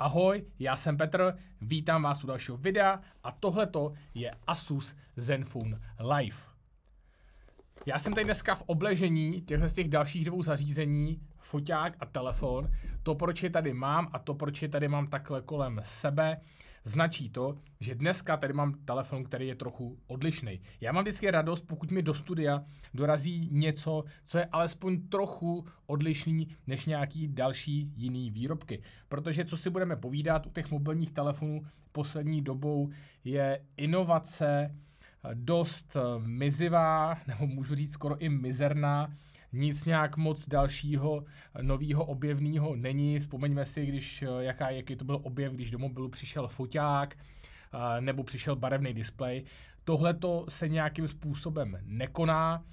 Ahoj, já jsem Petr, vítám vás u dalšího videa a tohleto je Asus Zenfone Live. Já jsem tady dneska v obležení těchto z těch dalších dvou zařízení, foťák a telefon. To, proč je tady mám a to, proč je tady mám takhle kolem sebe, značí to, že dneska tady mám telefon, který je trochu odlišný. Já mám vždycky radost, pokud mi do studia dorazí něco, co je alespoň trochu odlišný než nějaký další jiný výrobky. Protože co si budeme povídat, u těch mobilních telefonů poslední dobou je inovace dost mizivá, nebo můžu říct skoro i mizerná, nic nějak moc dalšího eh, nového objevného není. Vzpomeňme si, když eh, jaká, jaký to byl objev, když do mobilu přišel foťák, eh, nebo přišel barevný displej. Tohle to se nějakým způsobem nekoná.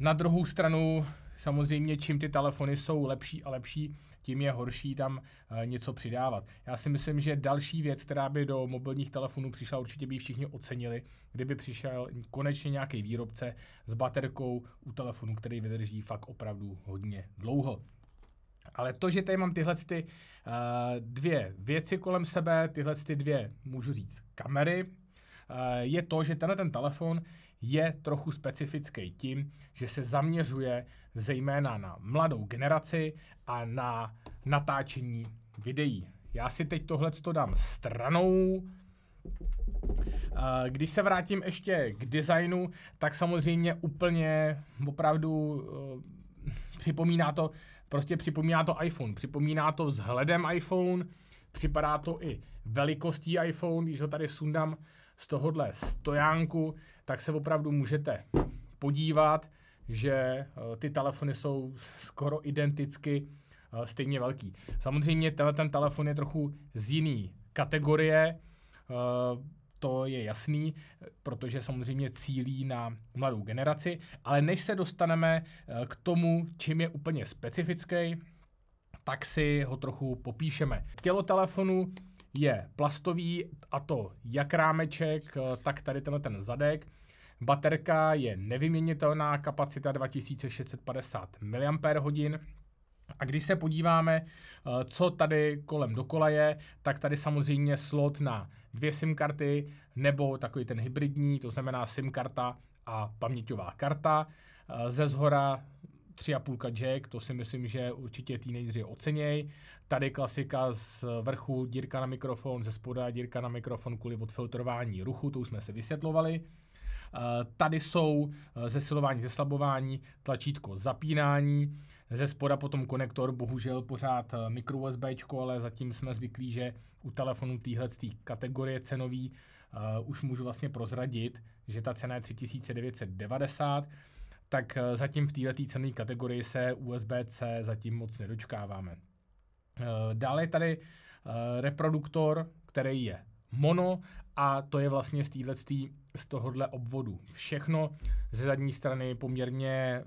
Na druhou stranu, samozřejmě, čím ty telefony jsou lepší a lepší, tím je horší tam eh, něco přidávat. Já si myslím, že další věc, která by do mobilních telefonů přišla, určitě by ji všichni ocenili, kdyby přišel konečně nějaký výrobce s baterkou u telefonu, který vydrží fakt opravdu hodně dlouho. Ale to, že tady mám tyhle ty, uh, dvě věci kolem sebe, tyhle ty dvě, můžu říct, kamery, eh, je to, že tenhle ten telefon je trochu specifický tím, že se zaměřuje zejména na mladou generaci a na natáčení videí. Já si teď tohle to dám stranou. Eh, když se vrátím ještě k designu, tak samozřejmě úplně opravdu eh, připomíná to, prostě připomíná to iPhone, připomíná to vzhledem iPhone, připadá to i velikostí iPhone, když ho tady sundám z tohohle stojánku, tak se opravdu můžete podívat, že eh, ty telefony jsou skoro identicky eh, stejně velký. Samozřejmě tenhle ten telefon je trochu z jiný kategorie, eh, to je jasný, protože samozřejmě cílí na mladou generaci, ale než se dostaneme k tomu, čím je úplně specifický, tak si ho trochu popíšeme. Tělo telefonu je plastový, a to jak rámeček, eh, tak tady tenhle ten zadek. Baterka je nevyměnitelná, kapacita 2650 mAh. A když se podíváme, eh, co tady kolem dokola je, tak tady samozřejmě slot na dvě SIM karty nebo takový ten hybridní, to znamená SIM karta a paměťová karta. Eh, ze zhora Tři a půlka Jack, to si myslím, že určitě teenageři oceněj. Tady klasika z vrchu dírka na mikrofon, ze spoda dírka na mikrofon kvůli odfiltrování ruchu, to už jsme se vysvětlovali. Eh, tady jsou eh, zesilování, zeslabování, tlačítko zapínání, ze spoda potom konektor, bohužel pořád eh, micro USB, ale zatím jsme zvyklí, že u telefonů téhle kategorie cenový uh, už můžu vlastně prozradit, že ta cena je 3990 tak eh, zatím v této cenové kategorii se USB-C zatím moc nedočkáváme. Eh, Dále je tady eh, reproduktor, který je mono a to je vlastně z této z tohohle obvodu. Všechno ze zadní strany poměrně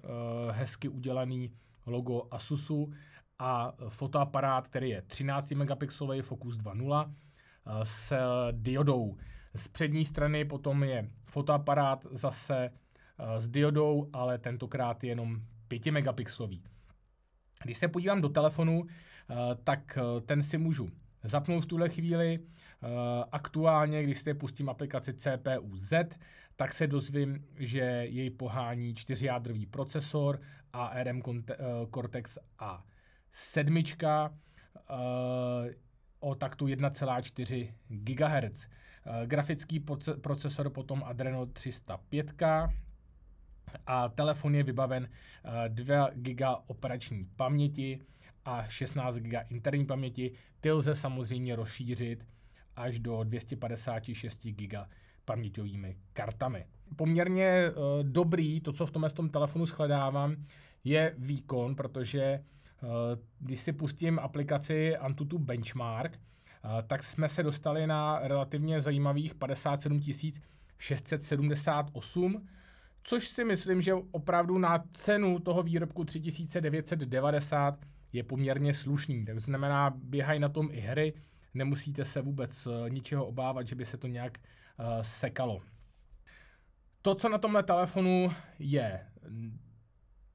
hezky udělaný logo Asusu a fotoaparát, který je 13 megapixelový Focus 2.0 s diodou. Z přední strany potom je fotoaparát zase Eh, s diodou, ale tentokrát jenom 5 megapixlový. Když se podívám do telefonu, eh, tak eh, ten si můžu zapnout v tuhle chvíli. Aktuálně, když si pustím aplikaci CPU-Z, tak se dozvím, že jej pohání čtyřjádrový procesor ARM Cortex A7 o taktu 1,4 GHz. Grafický procesor potom Adreno 305 a telefon je vybaven 2 eh, GB operační paměti a 16 GB interní paměti. Ty lze samozřejmě rozšířit až do 256 GB paměťovými kartami. Poměrně eh, dobrý, to, co v tomhle tom telefonu shledávám, je výkon, protože eh, když si pustím aplikaci Antutu Benchmark, tak jsme se dostali na relativně zajímavých 57 678 což si myslím, že opravdu na cenu toho výrobku 3990 je poměrně slušný. Tak znamená, běhají na tom i hry, nemusíte se vůbec eh, ničeho obávat, že by se to nějak uh, sekalo. To, co na tomhle telefonu je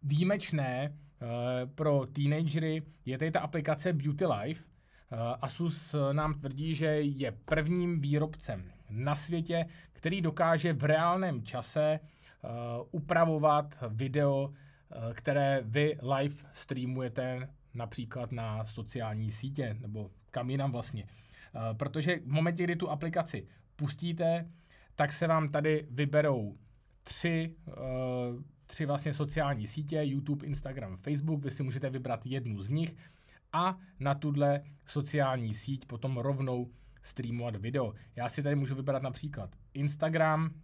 výjimečné uh, pro teenagery, je tady ta aplikace Beauty Life. Uh, Asus nám tvrdí, že je prvním výrobcem na světě, který dokáže v reálném čase uh, Eh, upravovat video, eh, které vy live streamujete například na sociální sítě nebo kam jinam vlastně. Eh, protože v momentě, kdy tu aplikaci pustíte, tak se vám tady vyberou tři, tři vlastně sociální sítě, YouTube, Instagram, Facebook, vy si můžete vybrat jednu z nich a na tuhle sociální síť potom rovnou streamovat video. Já si tady můžu vybrat například Instagram,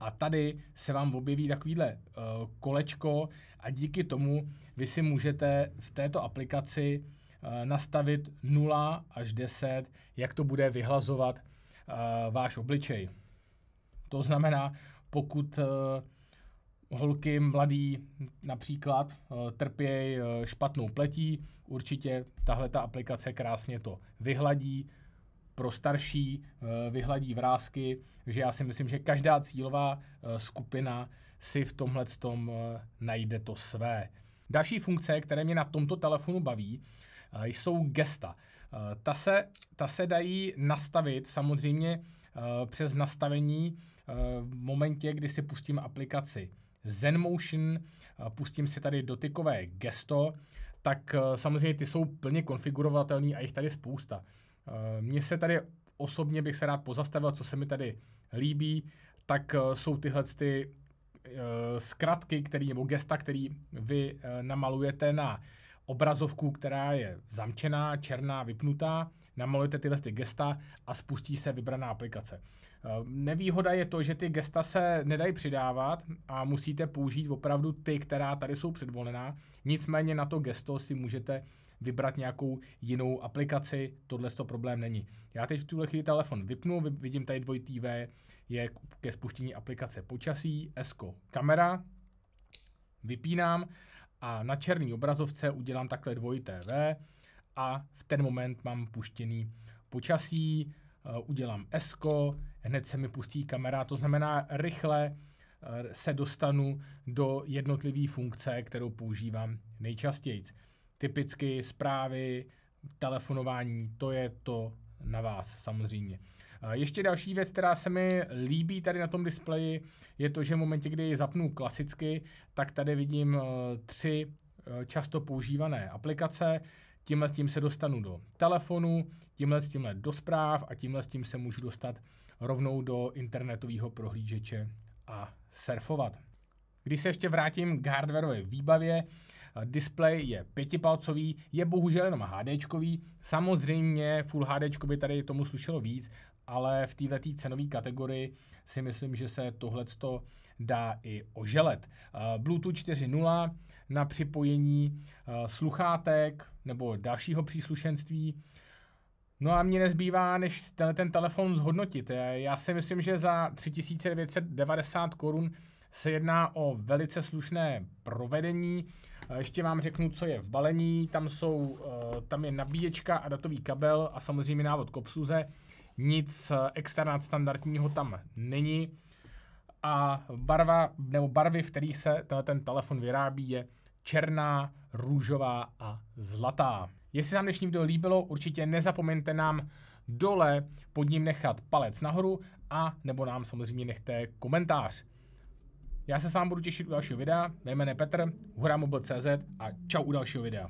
a tady se vám objeví takovýhle uh, kolečko a díky tomu vy si můžete v této aplikaci uh, nastavit 0 až 10, jak to bude vyhlazovat uh, váš obličej. To znamená, pokud holky mladý například trpějí špatnou pletí, určitě tahle ta aplikace krásně to vyhladí, pro starší, eh, vyhladí vrázky, že já si myslím, že každá cílová eh, skupina si v tomhle tom eh, najde to své. Další funkce, které mě na tomto telefonu baví, jsou gesta. Ta se, ta se dají nastavit samozřejmě přes nastavení v momentě, kdy si pustím aplikaci ZenMotion, pustím si tady dotykové gesto, tak samozřejmě ty jsou plně konfigurovatelné a jich tady spousta. Eh, mně se tady osobně bych se rád pozastavil, co se mi tady líbí, tak eh, jsou tyhle ty eh, zkratky, který, nebo gesta, který vy namalujete na obrazovku, která je zamčená, černá, vypnutá, namalujete tyhle ty gesta a spustí se vybraná aplikace. Nevýhoda je to, že ty gesta se nedají přidávat a musíte použít opravdu ty, která tady jsou předvolená. Nicméně na to gesto si můžete vybrat nějakou jinou aplikaci, tohle to problém není. Já teď v tuhle chvíli telefon vypnu, vidím tady dvojitý V, je ke spuštění aplikace počasí, ESCO kamera, vypínám a na černý obrazovce udělám takhle dvojité V a v ten moment mám puštěný počasí, eh, udělám ESCO, hned se mi pustí kamera, to znamená rychle eh, se dostanu do jednotlivé funkce, kterou používám nejčastěji typicky zprávy, telefonování, to je to na vás samozřejmě. Ještě další věc, která se mi líbí tady na tom displeji, je to, že v momentě, kdy zapnu klasicky, tak tady vidím eh, tři eh, často používané aplikace. Tímhle s tím se dostanu do telefonu, tímhle s tímhle do zpráv a tímhle s tím se můžu dostat rovnou do internetového prohlížeče a surfovat. Když se ještě vrátím k hardwareové výbavě, Display je pětipalcový, je bohužel jenom HDčkový. Samozřejmě Full HD by tady tomu slušelo víc, ale v této cenové kategorii si myslím, že se tohle dá i oželet. Eh, Bluetooth 4.0 na připojení eh, sluchátek nebo dalšího příslušenství. No a mě nezbývá, než ten, ten telefon zhodnotit. Eh, já si myslím, že za 3990 korun se jedná o velice slušné provedení. Ještě vám řeknu, co je v balení. Tam, jsou, eh, tam je nabíječka a datový kabel a samozřejmě návod k obsluze. Nic eh, externá standardního tam není. A barva, nebo barvy, v kterých se ten telefon vyrábí, je černá, růžová a zlatá. Jestli vám dnešní video líbilo, určitě nezapomeňte nám dole pod ním nechat palec nahoru a nebo nám samozřejmě nechte komentář. Já se sám budu těšit u dalšího videa, jmenuji jméno je Petr, hurá CZ a čau u dalšího videa.